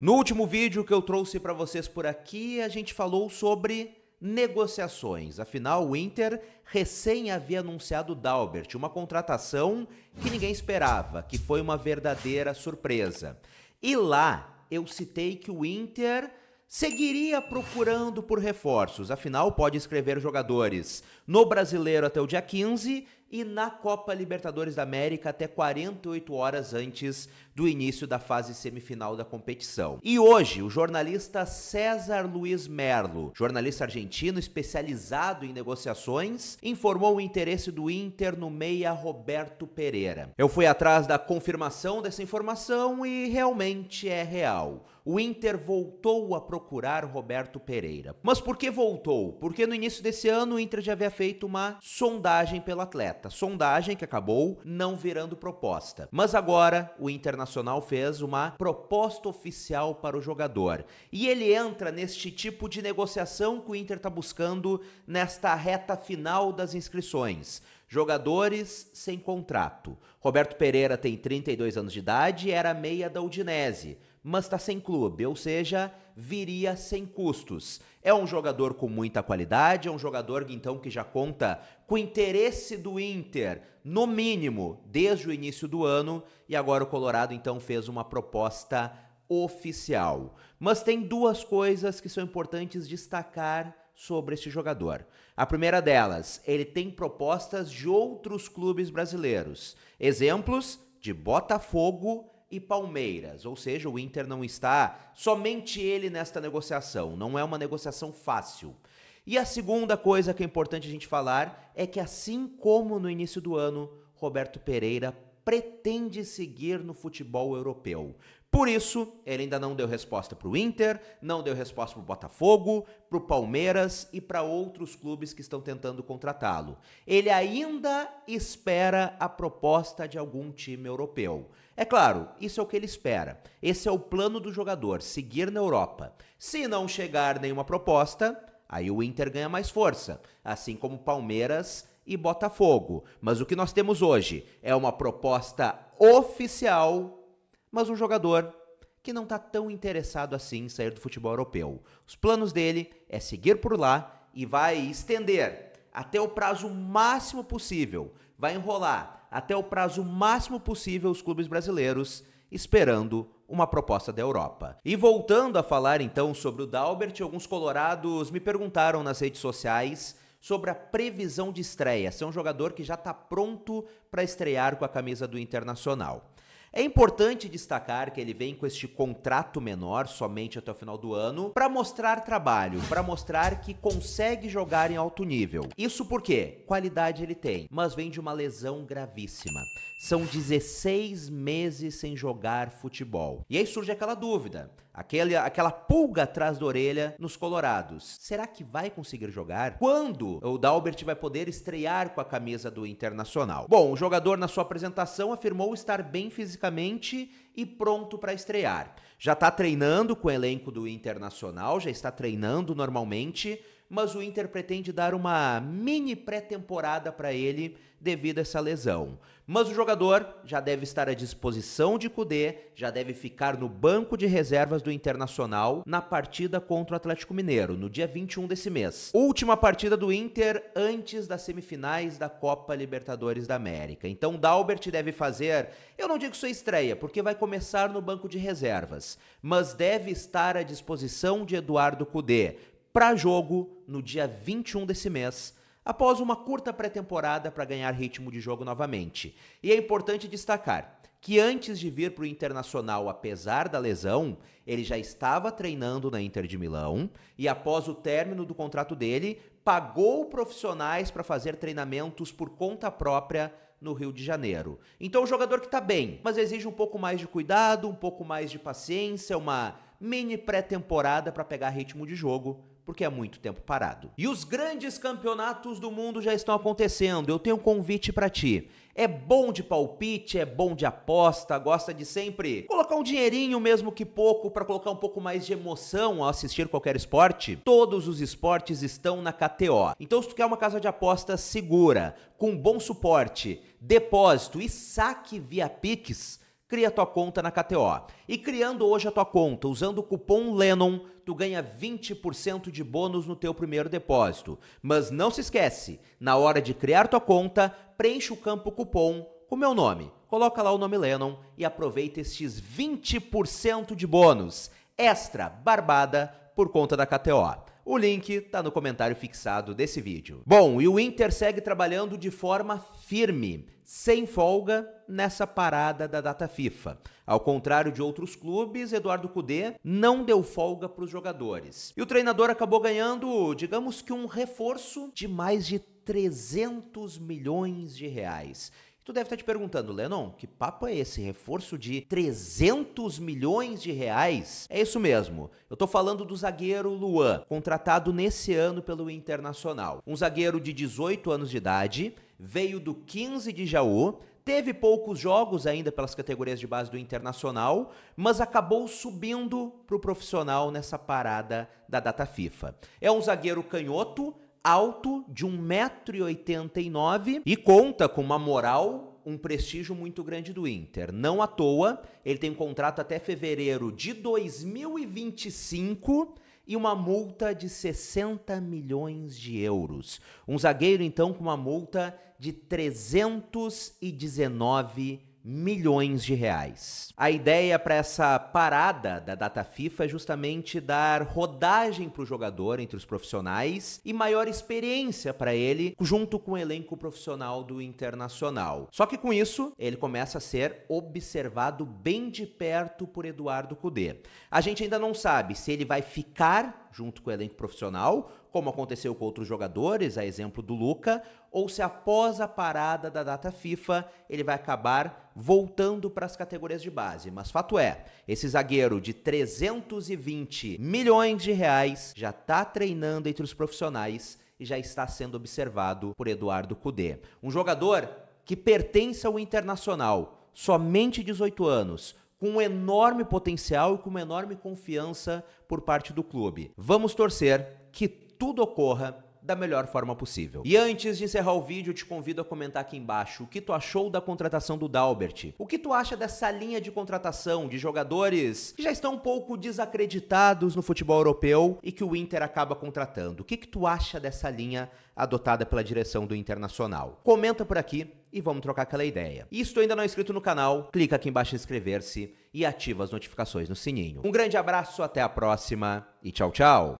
No último vídeo que eu trouxe para vocês por aqui, a gente falou sobre negociações. Afinal, o Inter recém havia anunciado Dalbert, uma contratação que ninguém esperava, que foi uma verdadeira surpresa. E lá eu citei que o Inter seguiria procurando por reforços. Afinal, pode escrever jogadores no brasileiro até o dia 15 e na Copa Libertadores da América até 48 horas antes do início da fase semifinal da competição. E hoje, o jornalista César Luiz Merlo, jornalista argentino especializado em negociações, informou o interesse do Inter no meia Roberto Pereira. Eu fui atrás da confirmação dessa informação e realmente é real. O Inter voltou a procurar Roberto Pereira. Mas por que voltou? Porque no início desse ano o Inter já havia feito uma sondagem pelo atleta. Sondagem que acabou não virando proposta. Mas agora o Internacional fez uma proposta oficial para o jogador. E ele entra neste tipo de negociação que o Inter está buscando nesta reta final das inscrições. Jogadores sem contrato. Roberto Pereira tem 32 anos de idade e era meia da Udinese, mas está sem clube, ou seja, viria sem custos. É um jogador com muita qualidade, é um jogador então que já conta com interesse do Inter, no mínimo, desde o início do ano, e agora o Colorado então fez uma proposta oficial. Mas tem duas coisas que são importantes destacar sobre esse jogador. A primeira delas, ele tem propostas de outros clubes brasileiros. Exemplos de Botafogo e Palmeiras, ou seja, o Inter não está somente ele nesta negociação, não é uma negociação fácil. E a segunda coisa que é importante a gente falar é que assim como no início do ano, Roberto Pereira pretende seguir no futebol europeu. Por isso, ele ainda não deu resposta para o Inter, não deu resposta para o Botafogo, para o Palmeiras e para outros clubes que estão tentando contratá-lo. Ele ainda espera a proposta de algum time europeu. É claro, isso é o que ele espera. Esse é o plano do jogador, seguir na Europa. Se não chegar nenhuma proposta, aí o Inter ganha mais força, assim como o Palmeiras e Botafogo. Mas o que nós temos hoje é uma proposta oficial, mas um jogador que não está tão interessado assim em sair do futebol europeu. Os planos dele é seguir por lá e vai estender até o prazo máximo possível, vai enrolar até o prazo máximo possível os clubes brasileiros esperando uma proposta da Europa. E voltando a falar então sobre o Dalbert, alguns colorados me perguntaram nas redes sociais sobre a previsão de estreia. Ser é um jogador que já está pronto para estrear com a camisa do Internacional. É importante destacar que ele vem com este contrato menor, somente até o final do ano, para mostrar trabalho, para mostrar que consegue jogar em alto nível. Isso porque qualidade ele tem, mas vem de uma lesão gravíssima. São 16 meses sem jogar futebol. E aí surge aquela dúvida: aquele, aquela pulga atrás da orelha nos colorados. Será que vai conseguir jogar? Quando o Dalbert vai poder estrear com a camisa do Internacional? Bom, o jogador na sua apresentação afirmou estar bem fisicamente e pronto para estrear. Já está treinando com o elenco do Internacional, já está treinando normalmente, mas o Inter pretende dar uma mini pré-temporada para ele devido a essa lesão. Mas o jogador já deve estar à disposição de Kudê, já deve ficar no banco de reservas do Internacional na partida contra o Atlético Mineiro, no dia 21 desse mês. Última partida do Inter antes das semifinais da Copa Libertadores da América. Então Dalbert deve fazer, eu não digo sua estreia, porque vai começar no banco de reservas, mas deve estar à disposição de Eduardo Kudê, para jogo no dia 21 desse mês, após uma curta pré-temporada para ganhar ritmo de jogo novamente. E é importante destacar que antes de vir para o Internacional, apesar da lesão, ele já estava treinando na Inter de Milão e após o término do contrato dele, pagou profissionais para fazer treinamentos por conta própria no Rio de Janeiro. Então, um jogador que está bem, mas exige um pouco mais de cuidado, um pouco mais de paciência, uma mini pré-temporada para pegar ritmo de jogo porque é muito tempo parado. E os grandes campeonatos do mundo já estão acontecendo. Eu tenho um convite para ti. É bom de palpite, é bom de aposta, gosta de sempre colocar um dinheirinho mesmo que pouco para colocar um pouco mais de emoção ao assistir qualquer esporte? Todos os esportes estão na KTO. Então se tu quer uma casa de aposta segura, com bom suporte, depósito e saque via Pix, cria tua conta na KTO. E criando hoje a tua conta usando o cupom LENNON, tu ganha 20% de bônus no teu primeiro depósito. Mas não se esquece, na hora de criar tua conta, preenche o campo cupom com meu nome. Coloca lá o nome Lennon e aproveita estes 20% de bônus extra barbada por conta da KTO. O link está no comentário fixado desse vídeo. Bom, e o Inter segue trabalhando de forma firme, sem folga, nessa parada da data FIFA. Ao contrário de outros clubes, Eduardo Cudê não deu folga para os jogadores. E o treinador acabou ganhando, digamos que um reforço de mais de 300 milhões de reais. Tu deve estar te perguntando, Lennon, que papo é esse? Reforço de 300 milhões de reais? É isso mesmo. Eu estou falando do zagueiro Luan, contratado nesse ano pelo Internacional. Um zagueiro de 18 anos de idade, veio do 15 de Jaú, teve poucos jogos ainda pelas categorias de base do Internacional, mas acabou subindo para o profissional nessa parada da data FIFA. É um zagueiro canhoto, alto de 1,89m e conta com uma moral, um prestígio muito grande do Inter. Não à toa, ele tem um contrato até fevereiro de 2025 e uma multa de 60 milhões de euros. Um zagueiro, então, com uma multa de 319 milhões milhões de reais. A ideia para essa parada da data FIFA é justamente dar rodagem para o jogador entre os profissionais e maior experiência para ele junto com o elenco profissional do Internacional. Só que com isso, ele começa a ser observado bem de perto por Eduardo Cudê. A gente ainda não sabe se ele vai ficar junto com o elenco profissional como aconteceu com outros jogadores, a exemplo do Luca, ou se após a parada da data FIFA ele vai acabar voltando para as categorias de base. Mas fato é, esse zagueiro de 320 milhões de reais já está treinando entre os profissionais e já está sendo observado por Eduardo Cudê. Um jogador que pertence ao Internacional, somente 18 anos, com um enorme potencial e com uma enorme confiança por parte do clube. Vamos torcer que tudo ocorra da melhor forma possível. E antes de encerrar o vídeo, eu te convido a comentar aqui embaixo o que tu achou da contratação do Dalbert. O que tu acha dessa linha de contratação de jogadores que já estão um pouco desacreditados no futebol europeu e que o Inter acaba contratando? O que, que tu acha dessa linha adotada pela direção do Internacional? Comenta por aqui e vamos trocar aquela ideia. E se tu ainda não é inscrito no canal, clica aqui embaixo em inscrever-se e ativa as notificações no sininho. Um grande abraço, até a próxima e tchau, tchau!